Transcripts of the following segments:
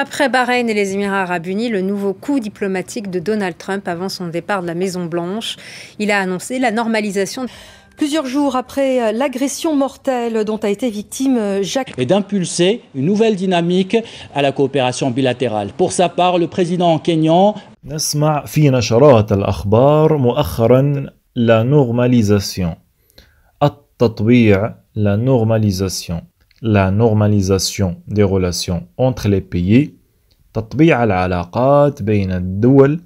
Après Bahreïn et les Émirats arabes unis, le nouveau coup diplomatique de Donald Trump avant son départ de la Maison-Blanche, il a annoncé la normalisation. Plusieurs jours après euh, l'agression mortelle dont a été victime euh, Jacques. Et d'impulser une nouvelle dynamique à la coopération bilatérale. Pour sa part, le président kenyan. نسمع في نشرات الأخبار مؤخرا la normalisation. la normalisation. la normalisation des relations entre les pays تطبيع العلاقات بين الدول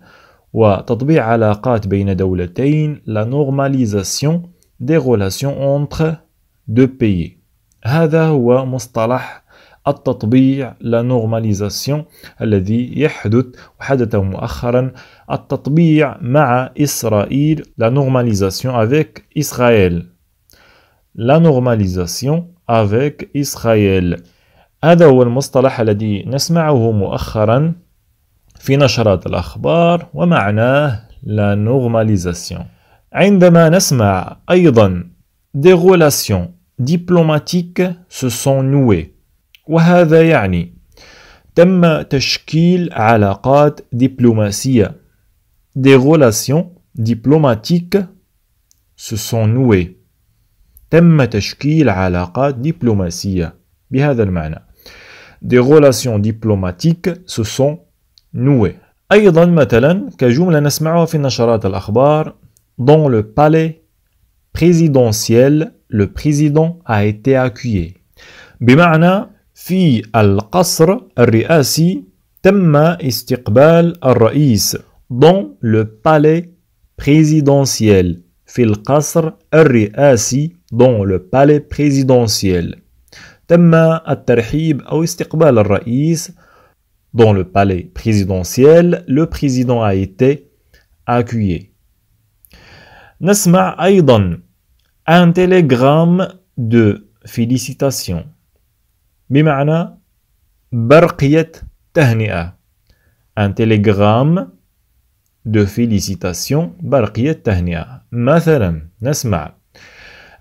وتطبيع علاقات بين دولتين la normalisation des relations entre deux pays هذا هو مصطلح التطبيع لا نورماليزاسيون الذي يحدث وحدث مؤخرا التطبيع مع إسرائيل لا نورماليزاسيون افيك إسرائيل لا نورماليزاسيون افيك إسرائيل هذا هو المصطلح الذي نسمعه مؤخرا في نشرات الأخبار ومعناه لا نورماليزاسيون عندما نسمع أيضا دي غولاسيون ديبلوماتيك سو سون nouées وهذا يعني تم تشكيل علاقات دبلوماسية دي غولاسيون ديبلوماتيك سو سون nouées تم تشكيل علاقات دبلوماسية بهذا المعنى دي relations ديبلوماتيك se sont nouées أيضا مثلا كجملة نسمعها في نشرات الأخبار dans لو palais présidentiel لو بريزيدون a été بمعنى في القصر الرئاسي تم استقبال الرئيس dans لو palais présidentiel في القصر الرئاسي dans le palais présidentiel. تم الترحيب dans le palais présidentiel. Le président a été accueilli. نسمع أيضا un télégramme de félicitations. بمعنى برقية تهنئة. Un télégramme de félicitations. برقية تهنئة. مثلا نسمع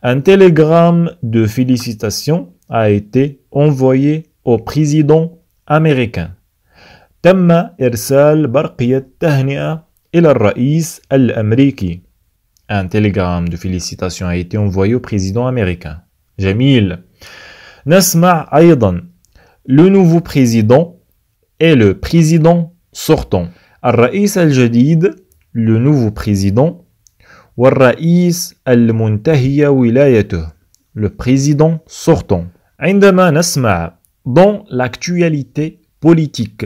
un télégramme de félicitations a été envoyé au président américain. تم إرسال برقية تهنئة إلى الرئيس الأمريكي. Un télégramme de félicitations a été envoyé au président américain. جميل. نسمع أيضا le nouveau président et le président sortant. الرئيس الجديد le nouveau président والرئيس المنتهي ولايته le président sortant عندما نسمع dans l'actualité politique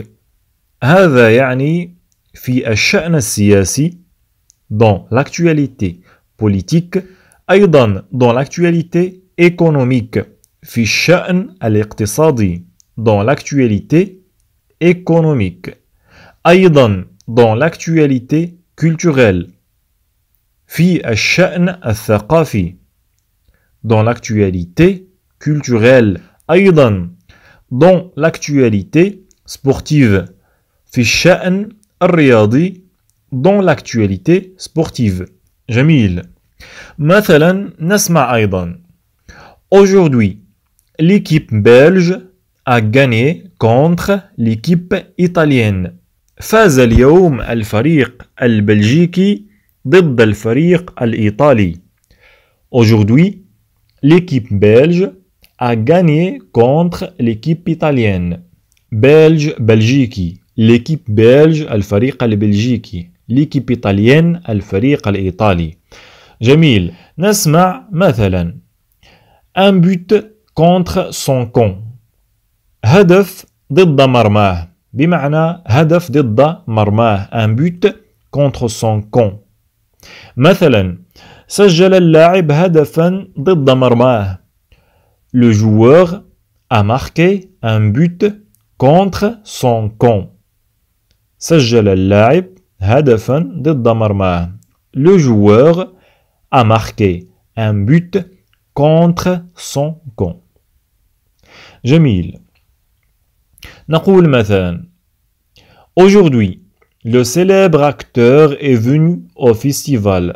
هذا يعني في الشأن السياسي dans l'actualité politique أيضا dans l'actualité économique في الشأن الاقتصادي dans l'actualité économique أيضا dans l'actualité culturelle في dans l'actualité culturelle Aydan. dans l'actualité sportive في الشأن dans l'actualité sportive Jamil. مثلا نسمع ايضا Aujourd'hui, l'équipe belge a gagné contre l'équipe italienne. فاز اليوم الفريق البلجيكي ضد الفريق الإيطالي. Aujourd'hui, l'équipe belge a gagné contre l'équipe italienne. Belge, بلجيكي l'équipe belge الفريق البلجيكي l'équipe italienne الفريق الإيطالي جميل نسمع مثلا un but contre son con. هدف ضد مرماه بمعنى هدف ضد مرماه un but contre son con. مثلا سجل اللاعب هدفا ضد مرماه Le joueur a marqué un but contre son camp. سجل اللاعب هدفا ضد مرماه Le joueur a marqué un but contre son camp. جميل. نقول مثلا Aujourd'hui, le célèbre acteur est venu au festival.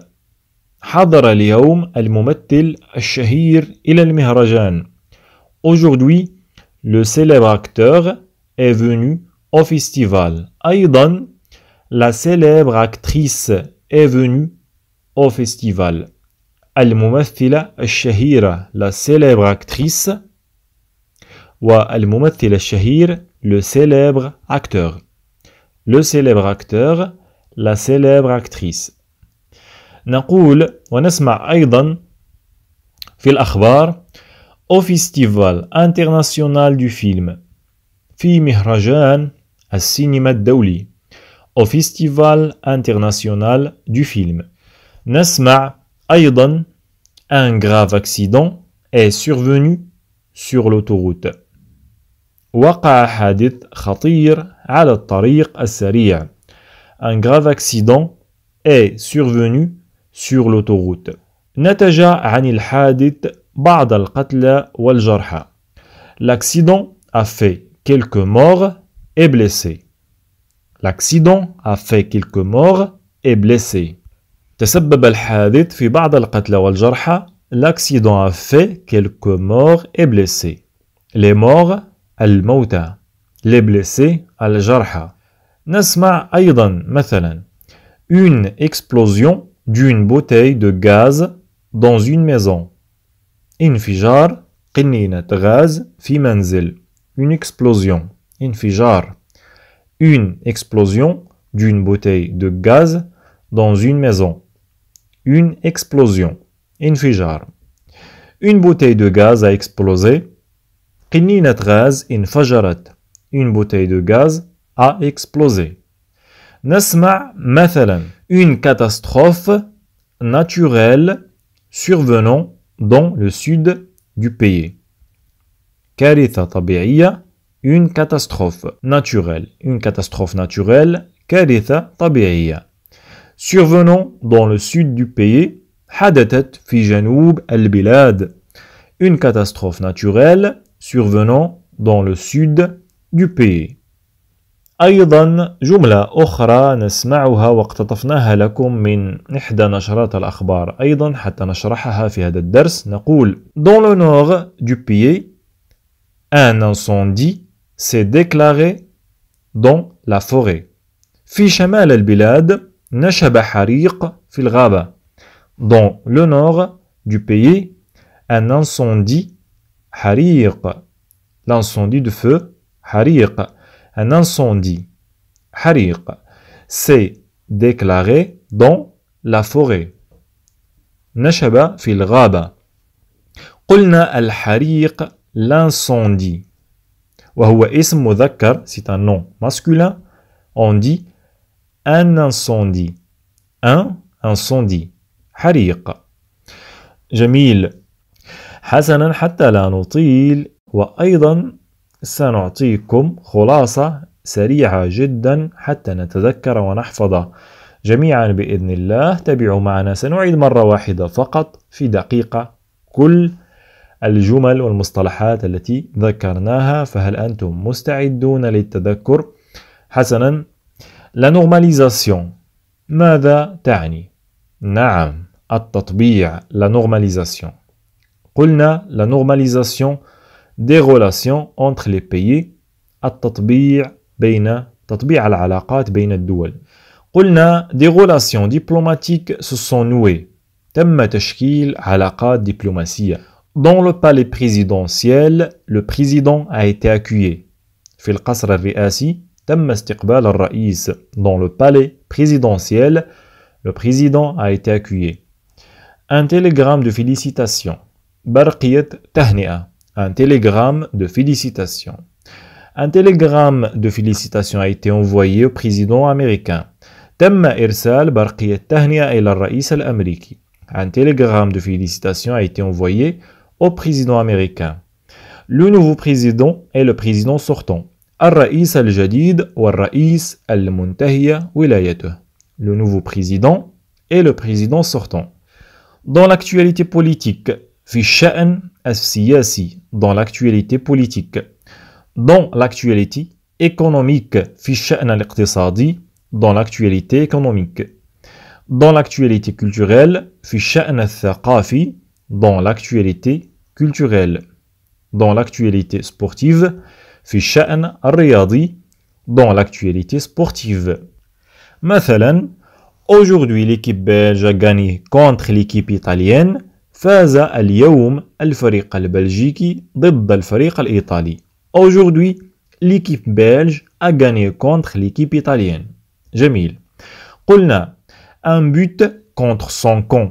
حضر اليوم الممثل الشهير إلى المهرجان. Aujourd'hui, le célèbre acteur est venu au festival. la célèbre actrice est venue au festival. الممثلة الشهيرة, la célèbre actrice. والممثل الشهير, le célèbre acteur le célèbre acteur, la célèbre actrice. نقول ونسمع أيضا في الأخبار au Festival international du film في مهرجان السينما الدولي au Festival international du film نسمع أيضا un grave accident est survenu sur l'autoroute وقع حادث خطير على الطريق السريع. Un grave accident est survenu sur l'autoroute. نتج عن الحادث بعض القتلى والجرحى. L'accident a fait quelques morts et blessés. L'accident a fait quelques morts et blessés. تسبب الحادث في بعض القتلى والجرحى. L'accident a fait quelques morts et blessés. Les morts, الموتى. les blessés, al-jarha. Nasma aydan, mathalan ». une explosion d'une bouteille de gaz dans une maison. Infijar, qinninat gaz fi Une explosion. Infijar. Une explosion d'une bouteille de gaz dans une maison. Une explosion. Infijar. Une bouteille de gaz a explosé. Qinninat gaz infajarat une bouteille de gaz a explosé. Nasma exemple une catastrophe naturelle survenant dans le sud du pays. كارثة طبيعية une catastrophe naturelle une catastrophe naturelle كارثة طبيعية survenant dans le sud du pays fi في el bilad une catastrophe naturelle survenant dans le sud du pays. أيضا جملة أخرى نسمعها واقتطفناها لكم من إحدى نشرات الأخبار أيضا حتى نشرحها في هذا الدرس نقول Dans le nord du pays, un incendie s'est déclaré dans la forêt. في شمال البلاد نشب حريق في الغابة. Dans le nord du pays, un incendie حريق. L'incendie de feu حريق un incendie حريق s'est déclaré dans la forêt نشب في الغابة قلنا الحريق l'incendie وهو اسم مذكر c'est un nom masculin on dit un incendie un incendie حريق جميل حسنا حتى لا نطيل وأيضا سنعطيكم خلاصة سريعة جدا حتى نتذكر ونحفظ جميعا بإذن الله تابعوا معنا سنعيد مرة واحدة فقط في دقيقة كل الجمل والمصطلحات التي ذكرناها فهل أنتم مستعدون للتذكر؟ حسنا لا نورماليزاسيون ماذا تعني؟ نعم التطبيع لا نورماليزاسيون قلنا لا نورماليزاسيون des relations entre les pays التطبيع بين تطبيع العلاقات بين الدول des relations diplomatiques se sont nouées tashkil al علاقات diplomatia. Dans le palais présidentiel, le président a été accueilli. في القصر raïs. Dans le palais présidentiel, le président a été accueilli. Un télégramme de félicitations. barqiyat tahni'a un télégramme de félicitations. Un télégramme de félicitations a été envoyé au président américain. Un télégramme de félicitations a été envoyé au président américain. Le nouveau président est le président sortant. Le nouveau président est le président sortant. Dans l'actualité politique, في الشأن dans l'actualité politique dans l'actualité économique في الشأن dans l'actualité économique dans l'actualité culturelle في dans l'actualité culturelle dans l'actualité sportive في dans l'actualité sportive مثلا aujourd'hui l'équipe belge gagne gagné contre l'équipe italienne فاز اليوم الفريق البلجيكي ضد الفريق الإيطالي. Aujourd'hui, l'équipe belge a gagné contre l'équipe italienne. جميل. قلنا un but contre son camp.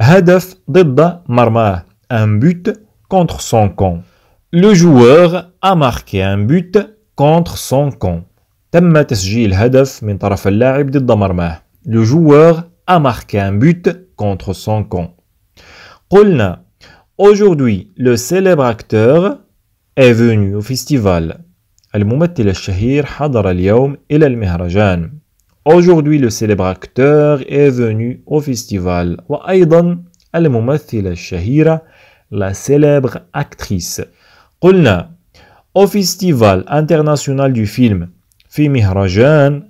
هدف ضد مرماه. Un but contre son camp. Le joueur a marqué un but contre son camp. تم تسجيل هدف من طرف اللاعب ضد مرماه. Le joueur a marqué un but contre son camp. Aujourd'hui, le célèbre acteur est venu au festival. الممثل الشهير حضر اليوم المهرجان. Aujourd'hui, le célèbre acteur est venu au festival. الممثلة الشهيرة la célèbre actrice. قلنا au festival international du film في مهرجان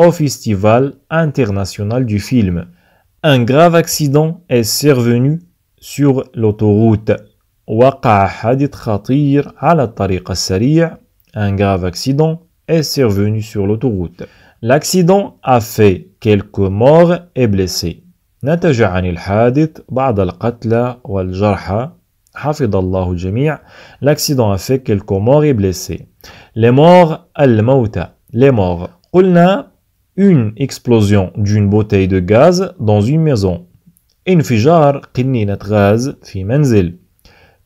au festival international du film un grave accident est survenu sur l'autoroute. Un grave accident est survenu sur l'autoroute. L'accident a fait quelques morts et blessés. l'accident a fait quelques morts et blessés les morts الموتى les morts une explosion d'une bouteille de gaz dans une maison. انفجار قنينة غاز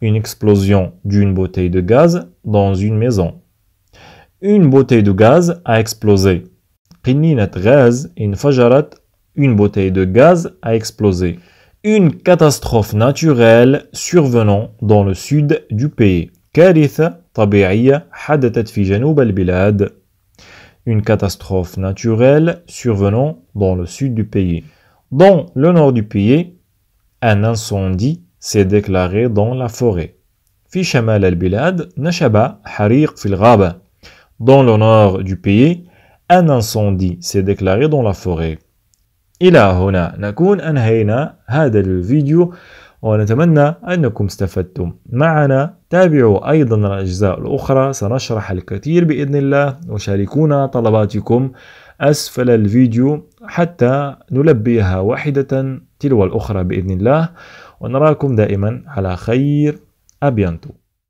Une explosion d'une bouteille de gaz dans une maison. Une bouteille de gaz a explosé. قنينة une انفجرت. Une bouteille de gaz a explosé. Une catastrophe naturelle survenant dans le sud du pays. كارثة طبيعية حدثت في جنوب البلاد une catastrophe naturelle survenant dans le sud du pays. Dans le nord du pays, un incendie s'est déclaré dans la forêt. Dans le nord du pays, un incendie s'est déclaré dans la forêt. هنا نكون ونتمنى أنكم استفدتم معنا تابعوا أيضا الأجزاء الأخرى سنشرح الكثير بإذن الله وشاركونا طلباتكم أسفل الفيديو حتى نلبيها واحدة تلو الأخرى بإذن الله ونراكم دائما على خير أبيانتو